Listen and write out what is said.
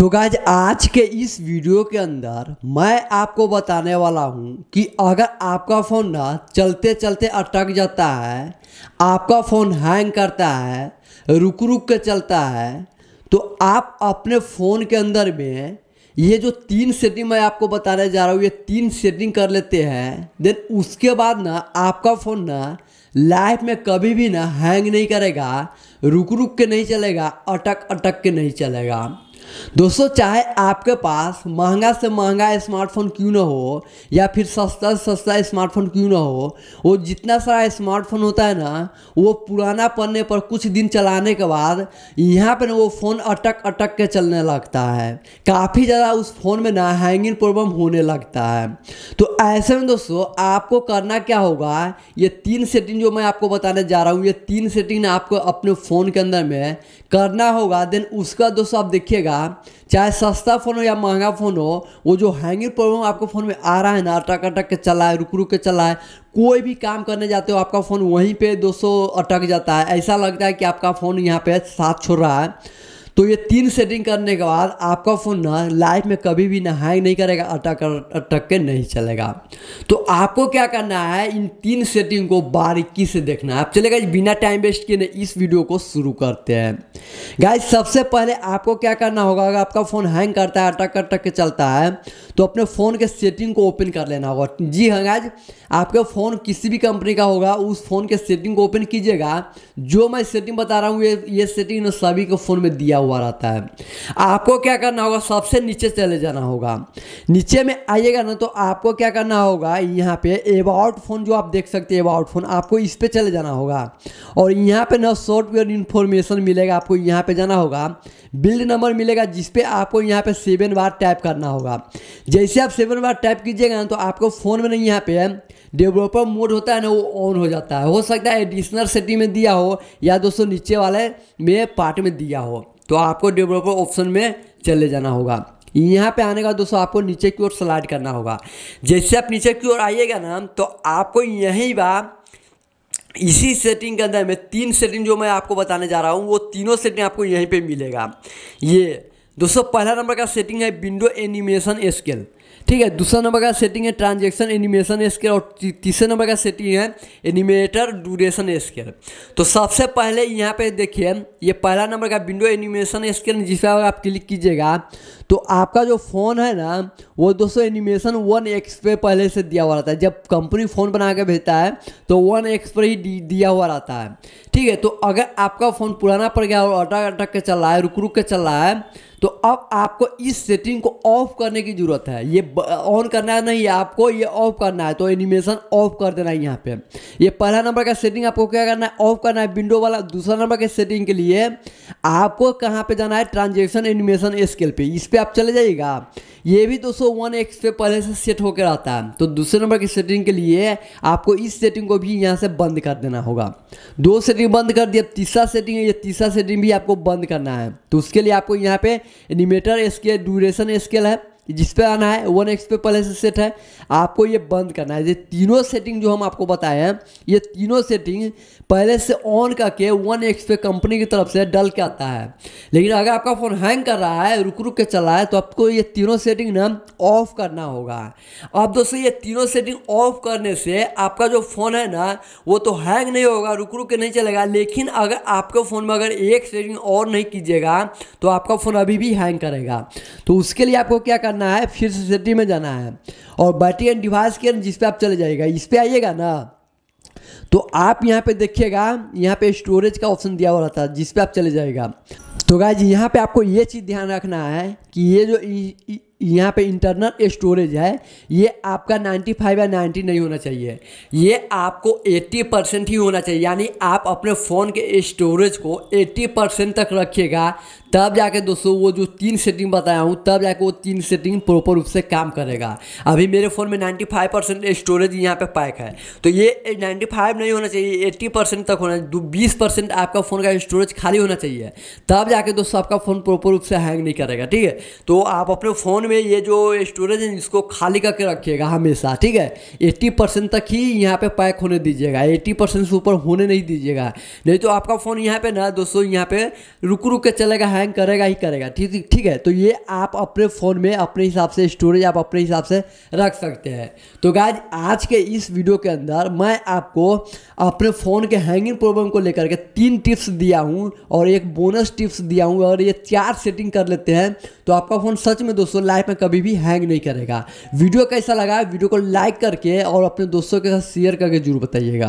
तो गाज आज के इस वीडियो के अंदर मैं आपको बताने वाला हूँ कि अगर आपका फ़ोन ना चलते चलते अटक जाता है आपका फ़ोन हैंग करता है रुक रुक के चलता है तो आप अपने फ़ोन के अंदर में ये जो तीन सेटिंग मैं आपको बताने जा रहा हूँ ये तीन सेटिंग कर लेते हैं देन उसके बाद ना आपका फ़ोन ना लाइफ में कभी भी ना हैंग नहीं करेगा रुक रुक के नहीं चलेगा अटक अटक के नहीं चलेगा दोस्तों चाहे आपके पास महंगा से महंगा स्मार्टफोन क्यों ना हो या फिर सस्ता से सस्ता स्मार्टफोन क्यों ना हो वो जितना सारा स्मार्टफोन होता है ना वो पुराना पन्ने पर कुछ दिन चलाने के बाद यहाँ पर वो फ़ोन अटक अटक के चलने लगता है काफ़ी ज़्यादा उस फ़ोन में ना हैंगिंग प्रॉब्लम होने लगता है तो ऐसे में दोस्तों आपको करना क्या होगा ये तीन सेटिंग जो मैं आपको बताने जा रहा हूँ ये तीन सेटिंग आपको अपने फ़ोन के अंदर में करना होगा देन उसका दोस्तों आप देखिएगा चाहे सस्ता फ़ोन हो या महंगा फ़ोन हो वो जो हैंगिंग प्रॉब्लम आपको फ़ोन में आ रहा है ना अटक अटक के चलाए रुक रुक के चलाए कोई भी काम करने जाते हो आपका फ़ोन वहीं पे 200 अटक जाता है ऐसा लगता है कि आपका फ़ोन यहाँ पे साथ छोड़ रहा है तो ये तीन सेटिंग करने के बाद आपका फ़ोन ना लाइफ में कभी भी ना हैंग नहीं करेगा अटक अटक के नहीं चलेगा तो आपको क्या करना है इन तीन सेटिंग को बारीकी से देखना है आप चलेगा बिना टाइम वेस्ट किए इस वीडियो को शुरू करते हैं गाइज सबसे पहले आपको क्या करना होगा अगर आपका फ़ोन हैंग करता है अटक अटक के चलता है तो अपने फ़ोन के सेटिंग को ओपन कर लेना होगा जी हाँ गाइज आपका फ़ोन किसी भी कंपनी का होगा उस फ़ोन के सेटिंग को ओपन कीजिएगा जो मैं सेटिंग बता रहा हूँ ये ये सेटिंग सभी के फ़ोन में दिया हुआ रहता है आपको क्या करना होगा सबसे नीचे चले जाना होगा नीचे में आइएगा ना तो आपको क्या करना होगा यहाँ पे एबाउट फोन जो आप देख सकते हैं एबाउट फोन आपको इस पर चले जाना होगा और यहाँ पे ना सॉफ्टवेयर इन्फॉर्मेशन मिलेगा आपको यहाँ पे जाना होगा बिल्ड नंबर मिलेगा जिसपे आपको यहाँ पे सेवन बार टाइप करना होगा जैसे आप सेवन बार टाइप कीजिएगा ना तो आपको फ़ोन में नहीं यहाँ पे डेवलपर मोड होता है ना वो ऑन हो जाता है हो सकता है एडिशनल सेटिंग में दिया हो या दोस्तों नीचे वाले में पार्ट में दिया हो तो आपको डेवलपर ऑप्शन में चले जाना होगा यहाँ पे आने का दोस्तों आपको नीचे की ओर स्लाइड करना होगा जैसे आप नीचे की ओर आइएगा ना तो आपको यहीं बा इसी सेटिंग के अंदर में तीन सेटिंग जो मैं आपको बताने जा रहा हूँ वो तीनों सेटिंग आपको यहीं पे मिलेगा ये दोस्तों पहला नंबर का सेटिंग है विंडो एनिमेशन स्केल ठीक है दूसरा नंबर का सेटिंग है ट्रांजेक्शन एनिमेशन स्केल और तीसरे नंबर का सेटिंग है एनिमेटर ड्यूरेशन स्केल तो सबसे पहले यहाँ पे देखिए ये पहला नंबर का विंडो एनिमेशन स्केल जिस पर आप क्लिक कीजिएगा तो आपका जो फ़ोन है ना वो दोस्तों एनिमेशन वन एक्स पे पहले से दिया हुआ रहता है जब कंपनी फ़ोन बना के भेजता है तो वन एक्स पर ही दिया हुआ रहता है ठीक है तो अगर आपका फ़ोन पुराना पड़ गया और अटक अटक के चल रहा है रुक रुक के चल रहा है तो अब आपको इस सेटिंग को ऑफ करने की ज़रूरत है ये ऑन करना है नहीं आपको ये ऑफ करना है तो एनिमेशन ऑफ कर देना है यहाँ पे ये पहला नंबर का सेटिंग आपको क्या करना है ऑफ करना है विंडो वाला दूसरा नंबर के सेटिंग के लिए आपको कहाँ पे जाना है ट्रांजेक्शन एनिमेशन स्केल पे इस पर आप चले जाइएगा ये भी दो सौ वन एक्स पे पहले से सेट होकर आता है तो दूसरे नंबर की सेटिंग के लिए आपको इस सेटिंग को भी यहाँ से बंद कर देना होगा दो सेटिंग बंद कर दिया तीसरा सेटिंग है ये तीसरा सेटिंग भी आपको बंद करना है तो उसके लिए आपको यहाँ पे एनिमेटर स्केल ड्यूरेशन स्केल है जिस पे आना है वन एक्स पे पहले से सेट है आपको ये बंद करना है ये तीनों सेटिंग जो हम आपको बताए हैं ये तीनों सेटिंग पहले से ऑन करके वन एक्स पे कंपनी की तरफ से डल के आता है लेकिन अगर आपका फ़ोन हैंग कर रहा है रुक रुक के चला है तो आपको ये तीनों सेटिंग ना ऑफ करना होगा अब दोस्तों ये तीनों सेटिंग ऑफ करने से आपका जो फ़ोन है ना वो तो हैंग नहीं होगा रुक रुक के नहीं चलेगा लेकिन अगर आपके फ़ोन में अगर एक सेटिंग और नहीं कीजिएगा तो आपका फ़ोन अभी भी हैंग करेगा तो उसके लिए आपको क्या करना करना है फिर सोसाइटी में जाना है और बैटरी एंड डिवाइस के जिस पे आप चले जाएगा इस पर आइएगा ना तो आप यहाँ पे देखिएगा यहाँ पे स्टोरेज का ऑप्शन दिया हुआ रहता है जिस पे आप चले जाएगा तो गाइज यहाँ पे आपको ये चीज़ ध्यान रखना है कि ये जो यहाँ पे इंटरनल स्टोरेज है ये आपका 95 या नाइन्टी नहीं होना चाहिए ये आपको 80 परसेंट ही होना चाहिए यानी आप अपने फ़ोन के स्टोरेज को 80 परसेंट तक रखिएगा तब जाके दोस्तों वो जो तीन सेटिंग बताया हूँ तब जाके वो तीन सेटिंग प्रॉपर रूप से काम करेगा अभी मेरे फ़ोन में 95 परसेंट स्टोरेज यहाँ पे पैक है तो ये 95 नहीं होना चाहिए 80 परसेंट तक होना बीस परसेंट आपका फ़ोन का स्टोरेज खाली होना चाहिए तब जाके दोस्तों आपका फ़ोन प्रॉपर रूप से हैंग नहीं करेगा ठीक है तो आप अपने फ़ोन में ये जो स्टोरेज है इसको खाली करके रखिएगा हमेशा ठीक है एट्टी परसेंट तक ही यहाँ पे पैक होने दीजिएगा एट्टी परसेंट से ऊपर होने नहीं दीजिएगा नहीं तो आपका फ़ोन यहाँ पे ना दोस्तों यहाँ पे रुक रुक के चलेगा हैंग करेगा ही करेगा ठीक ठीक है तो ये आप अपने फ़ोन में अपने हिसाब से स्टोरेज आप अपने हिसाब से रख सकते हैं तो गाय आज के इस वीडियो के अंदर मैं आपको अपने फ़ोन के हैंगिंग प्रॉब्लम को लेकर के तीन टिप्स दिया हूँ और एक बोनस टिप्स दिया हूँ और ये चार सेटिंग कर लेते हैं तो आपका फ़ोन सच में दोस्तों लाइफ में कभी भी हैंग नहीं करेगा वीडियो कैसा लगा वीडियो को लाइक करके और अपने दोस्तों के साथ शेयर करके जरूर बताइएगा